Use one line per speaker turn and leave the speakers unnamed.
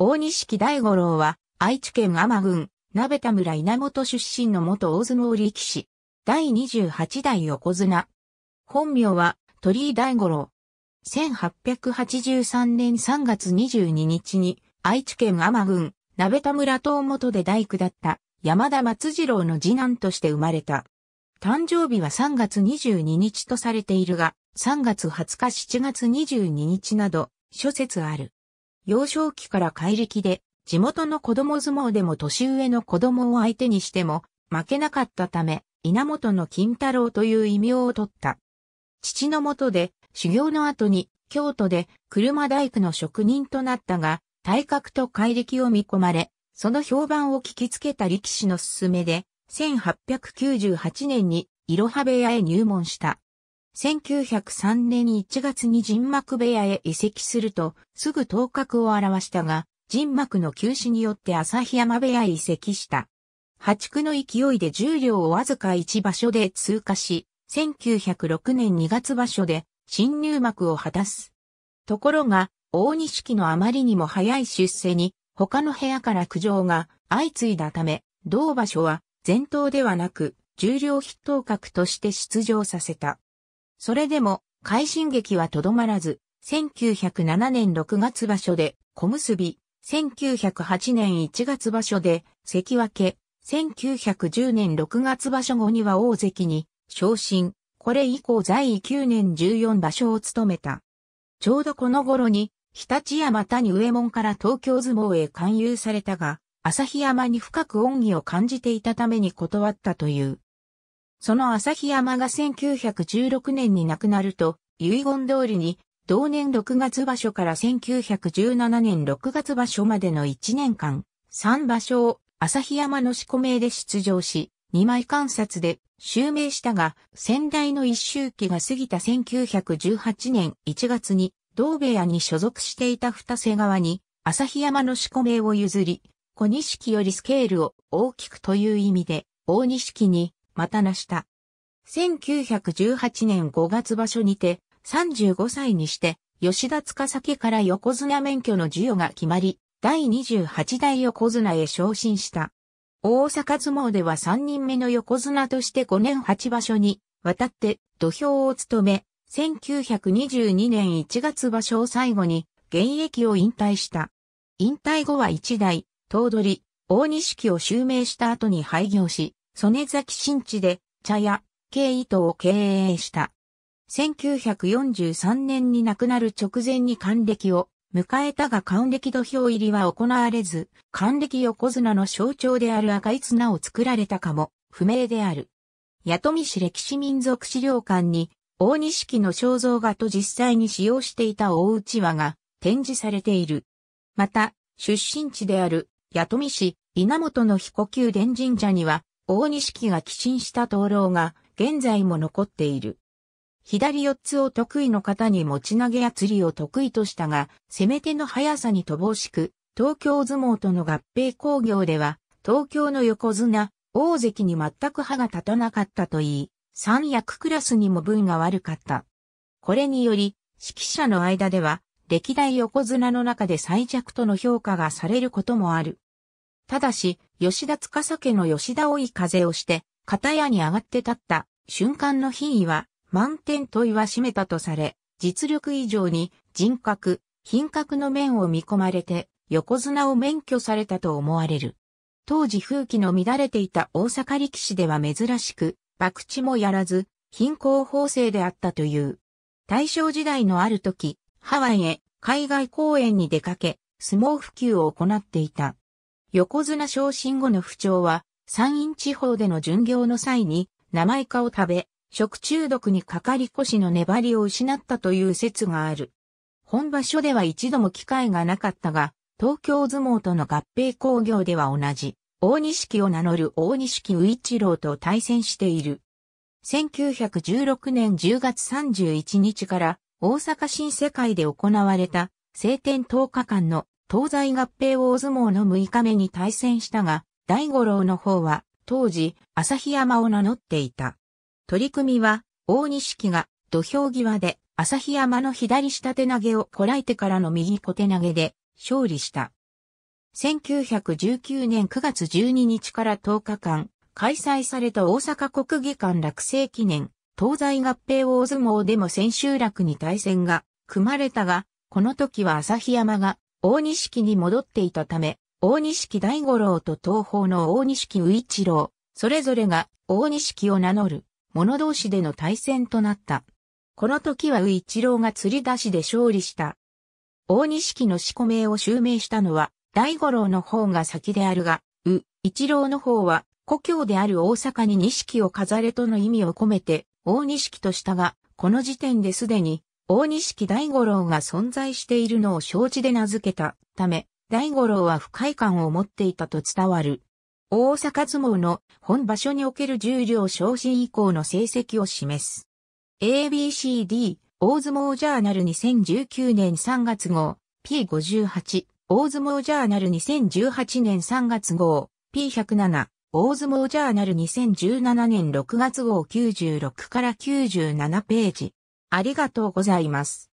大錦大五郎は、愛知県天郡、鍋田村稲本出身の元大相撲力士。第28代横綱。本名は、鳥居大五郎。1883年3月22日に、愛知県天郡、鍋田村東元で大工だった山田松次郎の次男として生まれた。誕生日は3月22日とされているが、3月20日7月22日など、諸説ある。幼少期から怪力で、地元の子供相撲でも年上の子供を相手にしても、負けなかったため、稲本の金太郎という異名を取った。父のもとで、修行の後に、京都で車大工の職人となったが、体格と怪力を見込まれ、その評判を聞きつけた力士の勧めで、1898年にいろは部屋へ入門した。1903年1月に人幕部屋へ移籍すると、すぐ頭角を現したが、人幕の休止によって朝日山部屋へ移籍した。破竹の勢いで重量をわずか1場所で通過し、1906年2月場所で新入幕を果たす。ところが、大西錦のあまりにも早い出世に、他の部屋から苦情が相次いだため、同場所は前頭ではなく、重量筆頭格として出場させた。それでも、快進撃はとどまらず、1907年6月場所で、小結び、1908年1月場所で、関脇、1910年6月場所後には大関に、昇進、これ以降在位9年14場所を務めた。ちょうどこの頃に、日立山谷上門から東京相撲へ勧誘されたが、日山に深く恩義を感じていたために断ったという。その旭山が1916年に亡くなると、遺言通りに、同年6月場所から1917年6月場所までの1年間、3場所を旭山の四股名で出場し、2枚観察で襲名したが、先代の一周期が過ぎた1918年1月に、同部屋に所属していた二瀬川に、旭山の四股名を譲り、小錦よりスケールを大きくという意味で、大錦にまたなした。1918年5月場所にて、35歳にして、吉田司崎から横綱免許の授与が決まり、第28代横綱へ昇進した。大阪相撲では3人目の横綱として5年8場所に渡って土俵を務め、1922年1月場所を最後に現役を引退した。引退後は一代、頭取、大錦を襲名した後に廃業し、曽根崎新地で茶屋、経糸を経営した。1943年に亡くなる直前に還暦を迎えたが還暦土俵入りは行われず、還暦横綱の象徴である赤い綱を作られたかも不明である。八富市歴史民族資料館に大錦の肖像画と実際に使用していた大内輪が展示されている。また、出身地である八富市稲本の彦宮殿神社には大西が寄進した灯籠が現在も残っている。左四つを得意の方に持ち投げや釣りを得意としたが、攻め手の速さに乏しく、東京相撲との合併工業では、東京の横綱、大関に全く歯が立たなかったといい、三役クラスにも分が悪かった。これにより、指揮者の間では、歴代横綱の中で最弱との評価がされることもある。ただし、吉田司家の吉田追い風をして、片屋に上がって立った瞬間の品位は満点と言わしめたとされ、実力以上に人格、品格の面を見込まれて横綱を免許されたと思われる。当時風紀の乱れていた大阪力士では珍しく、博打もやらず、貧困法制であったという。大正時代のある時、ハワイへ海外公演に出かけ、相撲普及を行っていた。横綱昇進後の不調は、山陰地方での巡業の際に、生イカを食べ、食中毒にかかり腰の粘りを失ったという説がある。本場所では一度も機会がなかったが、東京相撲との合併工業では同じ、大錦を名乗る大錦宇一郎と対戦している。1916年10月31日から大阪新世界で行われた晴天10日間の東西合併大相撲の6日目に対戦したが、大五郎の方は、当時、日山を名乗っていた。取り組みは、大西木が土俵際で日山の左下手投げをこらえてからの右小手投げで勝利した。1919年9月12日から10日間、開催された大阪国技館落成記念、東西合併大相撲でも千秋楽に対戦が組まれたが、この時は日山が大錦に戻っていたため、大錦大五郎と東方の大錦宇一郎、それぞれが大錦を名乗る者同士での対戦となった。この時は宇一郎が釣り出しで勝利した。大錦の四個名を襲名したのは、大五郎の方が先であるが、宇一郎の方は、故郷である大阪に錦を飾れとの意味を込めて、大錦としたが、この時点ですでに、大錦大五郎が存在しているのを承知で名付けたため、大五郎は不快感を持っていたと伝わる。大阪相撲の本場所における重量昇進以降の成績を示す。ABCD 大相撲ジャーナル2019年3月号 P58 大相撲ジャーナル2018年3月号 P107 大相撲ジャーナル2017年6月号96から97ページありがとうございます。